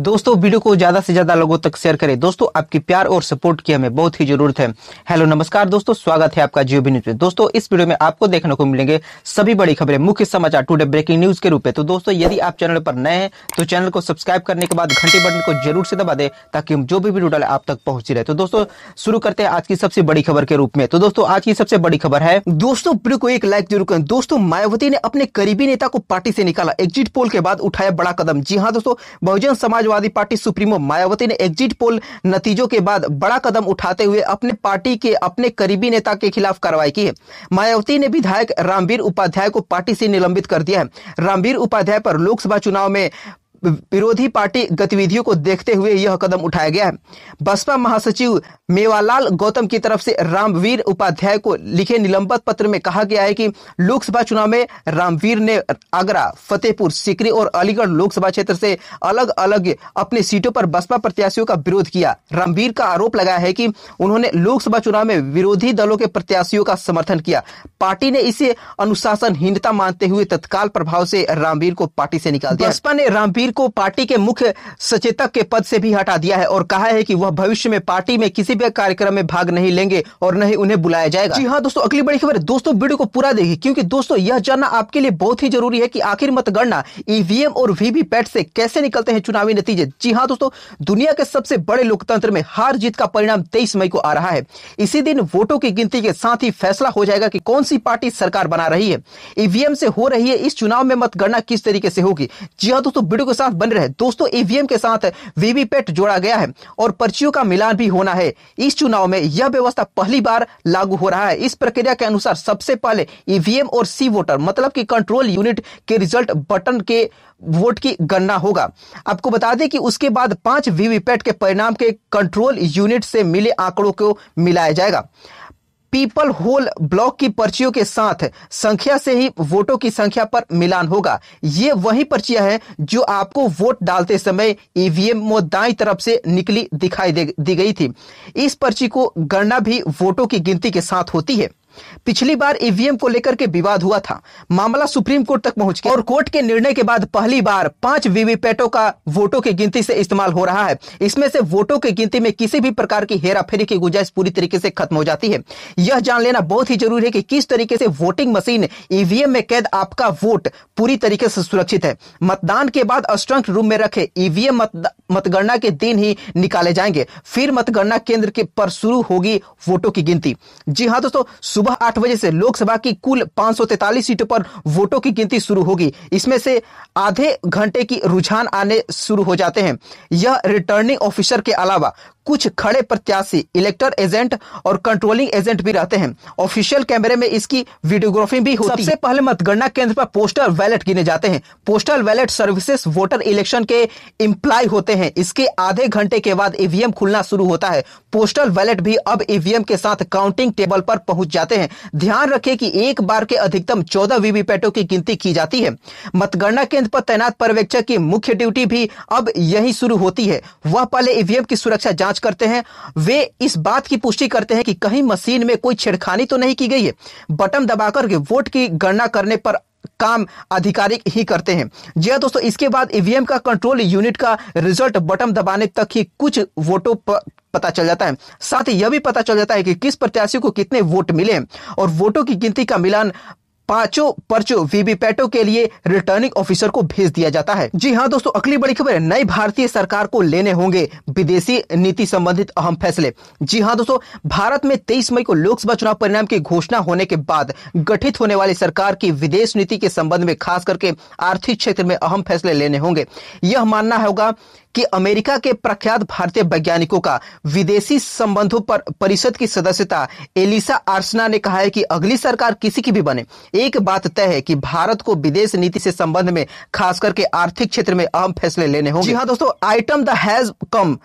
दोस्तों वीडियो को ज्यादा से ज्यादा लोगों तक शेयर करें दोस्तों आपकी प्यार और सपोर्ट की हमें बहुत ही जरूरत है हेलो नमस्कार दोस्तों स्वागत है आपका जियो भी न्यूज में दोस्तों इस वीडियो में आपको देखने को मिलेंगे सभी बड़ी खबरें मुख्य समाचार टुडे ब्रेकिंग न्यूज के रूप में तो दोस्तों यदि आप चैनल पर नए हैं तो चैनल को सब्सक्राइब करने के बाद घंटे बटन को जरूर से दबा दे ताकि हम जो भी वीडियो डाले आप तक पहुंची रहे तो दोस्तों शुरू करते हैं आज की सबसे बड़ी खबर के रूप में तो दोस्तों आज की सबसे बड़ी खबर है दोस्तों वीडियो को एक लाइक जरूर करें दोस्तों मायावती ने अपने करीबी नेता को पार्टी से निकाला एग्जिट पोल के बाद उठाया बड़ा कदम जी हाँ दोस्तों बहुजन समाज समाजवादी पार्टी सुप्रीमो मायावती ने एग्जिट पोल नतीजों के बाद बड़ा कदम उठाते हुए अपने पार्टी के अपने करीबी नेता के खिलाफ कार्रवाई की है मायावती ने विधायक रामवीर उपाध्याय को पार्टी से निलंबित कर दिया है रामवीर उपाध्याय पर लोकसभा चुनाव में विरोधी पार्टी गतिविधियों को देखते हुए यह कदम उठाया गया है बसपा महासचिव मेवालाल गौतम की तरफ से रामवीर उपाध्याय को लिखे निलंबित पत्र में कहा गया है कि लोकसभा चुनाव में रामवीर ने आगरा फतेहपुर सिकरी और अलीगढ़ लोकसभा क्षेत्र से अलग अलग अपनी सीटों पर बसपा प्रत्याशियों का विरोध किया रामवीर का आरोप लगाया है कि उन्होंने लोकसभा चुनाव में विरोधी दलों के प्रत्याशियों का समर्थन किया पार्टी ने इसे अनुशासनहीनता मानते हुए तत्काल प्रभाव से रामवीर को पार्टी से निकाल दिया बसपा ने रामवीर को पार्टी के मुख्य सचेतक के पद से भी हटा दिया है और कहा है कि वह भविष्य में पार्टी में किसी भी कार्यक्रम में भाग नहीं लेंगे और न ही उन्हें बुलाया जाएगा जी हाँ दोस्तों अगली बड़ी खबर दोस्तों वीडियो को पूरा देखिए क्योंकि दोस्तों यह जानना आपके लिए बहुत ही जरूरी है कि आखिर मतगणना ईवीएम और वीवीपैट से कैसे निकलते हैं चुनावी नतीजे जी हाँ दोस्तों दुनिया के सबसे बड़े लोकतंत्र में हार जीत का परिणाम तेईस मई को आ रहा है इसी दिन वोटों की गिनती के साथ ही फैसला हो जाएगा कि कौन सी पार्टी सरकार बना रही है ईवीएम से हो रही है इस चुनाव में मतगणना किस तरीके से होगी जी हाँ दोस्तों वीडियो के साथ बन रहे दोस्तों ईवीएम के साथ वीवीपैट जोड़ा गया है और पर्चियों का मिलान भी होना है इस चुनाव में यह व्यवस्था पहली बार लागू हो रहा है इस प्रक्रिया के अनुसार सबसे पहले ईवीएम e और सी वोटर मतलब की कंट्रोल यूनिट के रिजल्ट बटन के वोट की गणना होगा आपको बता दें कि उसके बाद पांच वीवीपैट के परिणाम के कंट्रोल यूनिट से मिले आंकड़ों को मिलाया जाएगा पीपल होल ब्लॉक की पर्चियों के साथ संख्या से ही वोटों की संख्या पर मिलान होगा ये वही पर्चियां हैं जो आपको वोट डालते समय ईवीएम दाई तरफ से निकली दिखाई दी गई थी इस पर्ची को गणना भी वोटों की गिनती के साथ होती है पिछली बार ईवीएम को लेकर के विवाद हुआ था मामला सुप्रीम कोर्ट तक पहुंच गया और कोर्ट के निर्णय के बाद पहली बार पांच वीवीपैटों का वोटों की गिनती से इस्तेमाल हो रहा है इसमें से वोटों की गिनती में किसी भी प्रकार की हेराफेरी की गुंजाइश पूरी तरीके से खत्म हो जाती है यह जान लेना बहुत ही जरूरी है कि किस तरीके से वोटिंग मशीन ईवीएम में कैद आपका वोट पूरी तरीके से सुरक्षित है मतदान के बाद अस्ट्रंक रूम में रखे ईवीएम मतगणना के दिन ही निकाले जाएंगे फिर मतगणना केंद्र के पर शुरू होगी वोटों की गिनती जी हाँ दोस्तों सुबह आठ बजे से लोकसभा की कुल 543 सीटों पर वोटों की गिनती शुरू होगी इसमें से आधे घंटे की रुझान आने शुरू हो जाते हैं यह रिटर्निंग ऑफिसर के अलावा कुछ खड़े प्रत्याशी इलेक्टर एजेंट और कंट्रोलिंग एजेंट भी रहते हैं ऑफिशियल कैमरे में इसकी वीडियोग्राफी भी होती सबसे पहले मतगणना केंद्र पर पोस्टल बैलेट गिने जाते हैं postal ballot services voter election के इम्प्लाई होते हैं इसके आधे घंटे के बाद ईवीएम खुलना शुरू होता है पोस्टल बैलेट भी अब ईवीएम के साथ काउंटिंग टेबल पर पहुंच जाते जाते हैं ध्यान रखें कि एक बार के अधिकतम चौदह वीवीपैटों की गिनती की जाती है मतगणना केंद्र पर तैनात पर्यवेक्षक की मुख्य ड्यूटी भी अब यही शुरू होती है वह पहले ईवीएम की सुरक्षा जांच करते हैं वे इस बात की पुष्टि करते हैं कि कहीं मशीन में कोई छेड़खानी तो नहीं की गई है बटन दबाकर वोट की गणना करने पर काम आधिकारिक ही करते हैं जी हाँ दोस्तों इसके बाद ईवीएम e का कंट्रोल यूनिट का रिजल्ट बटन दबाने तक ही कुछ वोटों पर पता चल जाता है साथ ही यह भी पता चल जाता है कि किस प्रत्याशी को कितने वोट मिले और वोटों की गिनती का मिलान पांचों पर्चों वीवीपैटों के लिए रिटर्निंग ऑफिसर को भेज दिया जाता है जी हाँ दोस्तों अगली बड़ी खबर है नई भारतीय सरकार को लेने होंगे विदेशी नीति संबंधित अहम फैसले जी हाँ दोस्तों भारत में 23 मई को लोकसभा चुनाव परिणाम की घोषणा होने के बाद गठित होने वाली सरकार की विदेश नीति के संबंध में खास करके आर्थिक क्षेत्र में अहम फैसले लेने होंगे यह मानना होगा कि अमेरिका के प्रख्यात भारतीय वैज्ञानिकों का विदेशी संबंधों पर परिषद की सदस्यता एलिसा आर्सना ने कहा है कि अगली सरकार किसी की भी बने एक बात तय है कि भारत को विदेश नीति से संबंध में खास करके आर्थिक क्षेत्र में अहम फैसले लेने होंगे जी हाँ दोस्तों item the has come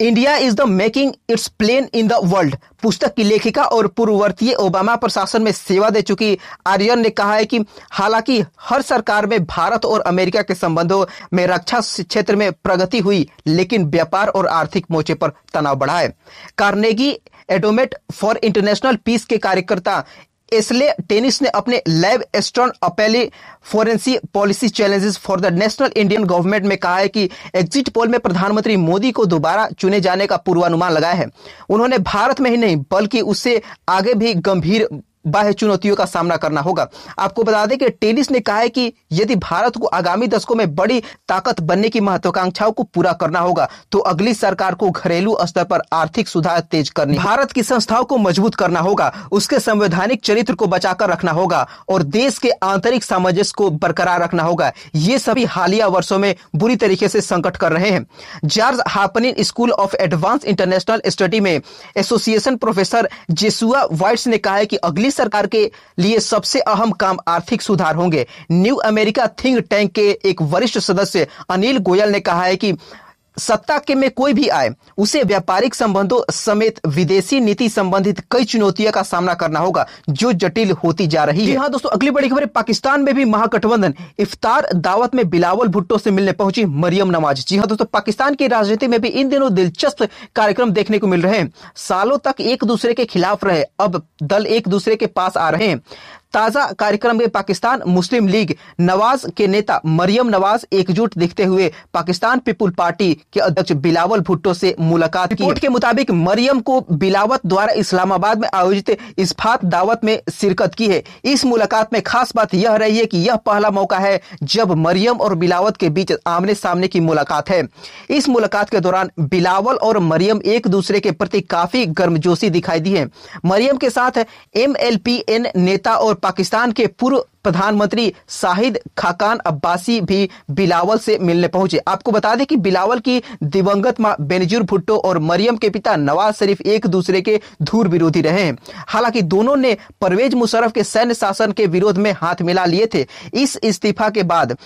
India is the making its plain in the world पुस्तक की लेखिका और पूर्ववर्ती ओबामा प्रशासन में सेवा दे चुकी आर्यन ने कहा है कि हालांकि हर सरकार में भारत और अमेरिका के संबंधों में रक्षा क्षेत्र में प्रगति हुई लेकिन व्यापार और आर्थिक मोर्चे पर तनाव बढ़ा है Carnegie endowment for international peace के कार्यकर्ता इसलिए टेनिस ने अपने लैब एस्टर्न अपेली foreign policy challenges for the national Indian government में कहा है कि एग्जिट पोल में प्रधानमंत्री मोदी को दोबारा चुने जाने का पूर्वानुमान लगाया है उन्होंने भारत में ही नहीं बल्कि उससे आगे भी गंभीर बाह्य चुनौतियों का सामना करना होगा आपको बता दें कि टेनिस ने कहा है कि यदि भारत को आगामी दशकों में बड़ी ताकत बनने की महत्वाकांक्षाओं को पूरा करना होगा तो अगली सरकार को घरेलू स्तर पर आर्थिक सुधार तेज करने भारत की संस्थाओं को मजबूत करना होगा उसके संवैधानिक चरित्र को बचाकर रखना होगा और देश के आंतरिक सामंजस्य को बरकरार रखना होगा ये सभी हालिया वर्षो में बुरी तरीके से संकट कर रहे हैं Johns Hopkins school of advance international study में एसोसिएशन प्रोफेसर जेसुआ वाइट्स ने कहा है कि अगली सरकार के लिए सबसे अहम काम आर्थिक सुधार होंगे न्यू अमेरिका थिंक टैंक के एक वरिष्ठ सदस्य अनिल गोयल ने कहा है कि सत्ता के में कोई भी आए उसे व्यापारिक संबंधों समेत विदेशी नीति संबंधित कई चुनौतियों का सामना करना होगा जो जटिल होती जा रही है हाँ दोस्तों अगली बड़ी खबर पाकिस्तान में भी महागठबंधन इफ्तार दावत में बिलावल भुट्टो से मिलने पहुंची मरियम नवाज जी हाँ दोस्तों पाकिस्तान की राजनीति में भी इन दिनों दिलचस्प कार्यक्रम देखने को मिल रहे हैं सालों तक एक दूसरे के खिलाफ रहे अब दल एक दूसरे के पास आ रहे हैं ताज़ा कार्यक्रम में पाकिस्तान मुस्लिम लीग नवाज के नेता मरियम नवाज एकजुट दिखते हुए पाकिस्तान पीपुल पार्टी के अध्यक्ष बिलावल भुट्टो से मुलाकात की के मुताबिक मरियम को बिलावत द्वारा इस्लामाबाद में आयोजित इस्फात दावत में शिरकत की है इस मुलाकात में खास बात यह रही है कि यह पहला मौका है जब मरियम और बिलावत के बीच आमने सामने की मुलाकात है इस मुलाकात के दौरान बिलावल और मरियम एक दूसरे के प्रति काफी गर्मजोशी दिखाई दी है मरियम के साथ एम नेता और पाकिस्तान के पूर्व प्रधानमंत्री साहिद खाकान अब्बासी भी बिलावल से मिलने पहुंचे आपको बता दें कि बिलावल की दिवंगत मां बेनजूर भुट्टो और मरियम के पिता नवाज शरीफ एक दूसरे के धूर विरोधी रहे हैं हालांकि दोनों ने परवेज मुशरफ के सैन्य शासन के विरोध में हाथ मिला लिए थे इस इस्तीफा के बाद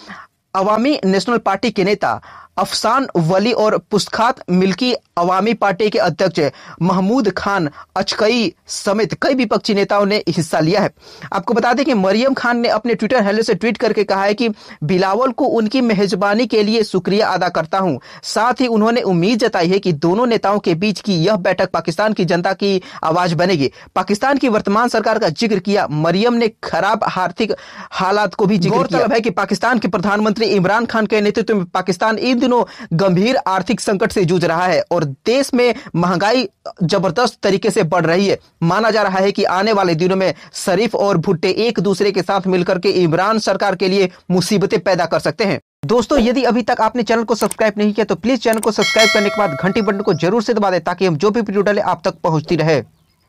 अवामी नेशनल पार्टी के नेता अफसान वली और पुस्खात मिल्की अवामी पार्टी के अध्यक्ष महमूद खान अचकई समेत कई विपक्षी नेताओं ने हिस्सा लिया है आपको बता दें कि मरियम खान ने अपने ट्विटर हैंडल से ट्वीट करके कहा है कि बिलावल को उनकी मेहजबानी के लिए शुक्रिया अदा करता हूं साथ ही उन्होंने उम्मीद जताई है कि दोनों नेताओं के बीच की यह बैठक पाकिस्तान की जनता की आवाज बनेगी पाकिस्तान की वर्तमान सरकार का जिक्र किया मरियम ने खराब आर्थिक हालात को भी जिक्र किया है कि पाकिस्तान के प्रधानमंत्री इमरान खान के नेतृत्व में पाकिस्तान ईद दिनों गंभीर आर्थिक संकट से जूझ रहा है और देश में महंगाई जबरदस्त तरीके से बढ़ रही है माना जा रहा है कि आने वाले दिनों में शरीफ और भुट्टे एक दूसरे के साथ मिलकर के इमरान सरकार के लिए मुसीबतें पैदा कर सकते हैं दोस्तों यदि अभी तक आपने चैनल को सब्सक्राइब नहीं किया तो प्लीज चैनल को सब्सक्राइब करने के बाद घंटी बटन को जरूर से दबा दें ताकि हम जो भी वीडियो डाले आप तक पहुंचती रहे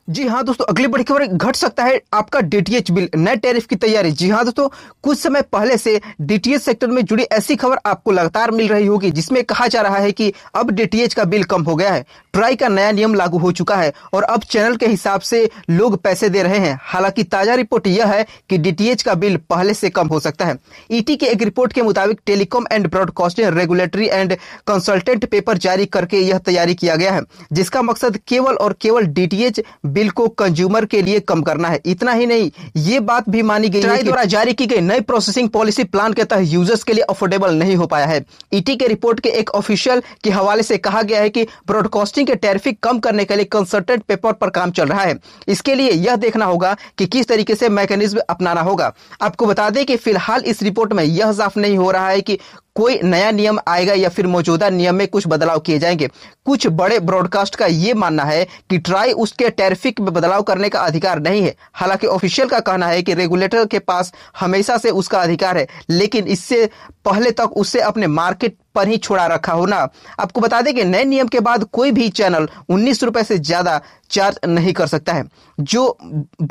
जी हाँ दोस्तों अगली बड़ी खबर घट सकता है आपका डीटीएच बिल नए टैरिफ की तैयारी जी हाँ दोस्तों कुछ समय पहले से डीटीएच सेक्टर में जुड़ी ऐसी खबर आपको लगातार मिल रही होगी जिसमें कहा जा रहा है कि अब डीटीएच का बिल कम हो गया है ट्राई का नया नियम लागू हो चुका है और अब चैनल के हिसाब से लोग पैसे दे रहे हैं हालांकि ताजा रिपोर्ट यह है कि डीटीएच का बिल पहले से कम हो सकता है ईटी e के एक रिपोर्ट के मुताबिक telecom and broadcasting regulatory and consultant paper जारी करके यह तैयारी किया गया है जिसका मकसद केवल और केवल डीटीएच बिल को कंज्यूमर के लिए कम करना है इतना ही नहीं ये बात भी मानी गई है द्वारा जारी की गई नई प्रोसेसिंग पॉलिसी प्लान के तहत यूजर्स के लिए अफोर्डेबल नहीं हो पाया है ईटी e के रिपोर्ट के एक ऑफिशियल के हवाले से कहा गया है कि ब्रॉडकास्टिंग के टैरिफिक कम करने के लिए कंसल्टेंट पेपर पर काम चल रहा है इसके लिए यह देखना होगा कि किस तरीके से मैकेनिज्म अपनाना होगा आपको बता दें कि फिलहाल इस रिपोर्ट में यह साफ नहीं हो रहा है कि कोई नया नियम आएगा या फिर मौजूदा नियम में कुछ बदलाव किए जाएंगे कुछ बड़े ब्रॉडकास्ट का ये मानना है कि ट्राई उसके टैरिफिक में बदलाव करने का अधिकार नहीं है हालांकि ऑफिशियल का कहना है कि रेगुलेटर के पास हमेशा से उसका अधिकार है लेकिन इससे पहले तक उसे अपने मार्केट पर ही छोड़ा रखा होना आपको बता दें कि नए नियम के बाद कोई भी चैनल उन्नीस रुपए से ज्यादा चार्ज नहीं कर सकता है जो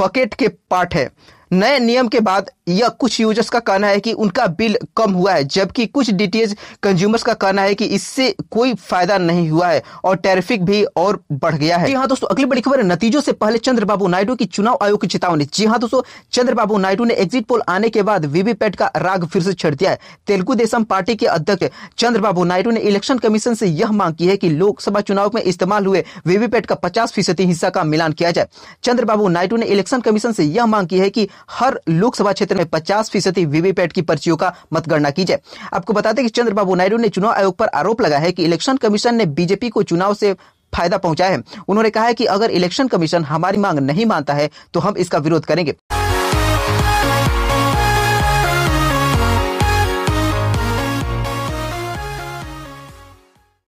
बकेट के पार्ट है नए नियम के बाद यह कुछ यूजर्स का कहना है कि उनका बिल कम हुआ है जबकि कुछ डीटीएच कंज्यूमर्स का कहना है कि इससे कोई फायदा नहीं हुआ है और टैरिफिक भी और बढ़ गया है जी हाँ दोस्तों अगली बड़ी खबर है नतीजों से पहले चंद्रबाबू नायडू की चुनाव आयोग की चेतावनी जी हाँ दोस्तों चंद्रबाबू नायडू ने एग्जिट पोल आने के बाद वीवीपैट का राग फिर से छेड़ दिया है तेलुगु देशम पार्टी के अध्यक्ष चंद्रबाबू नायडू ने इलेक्शन कमीशन से यह मांग की है कि लोकसभा चुनाव में इस्तेमाल हुए वीवीपैट का पचास फीसदी हिस्सा का मिलान किया जाए चंद्रबाबू नायडू ने इलेक्शन कमीशन से यह मांग की है कि हर लोकसभा क्षेत्र में पचास फीसदी वीवीपैट की पर्चियों का मतगणना की जाए आपको बता दें कि चंद्रबाबू नायडू ने चुनाव आयोग पर आरोप लगाया है कि इलेक्शन कमीशन ने बीजेपी को चुनाव से फायदा पहुंचाया है उन्होंने कहा है कि अगर इलेक्शन कमीशन हमारी मांग नहीं मानता है तो हम इसका विरोध करेंगे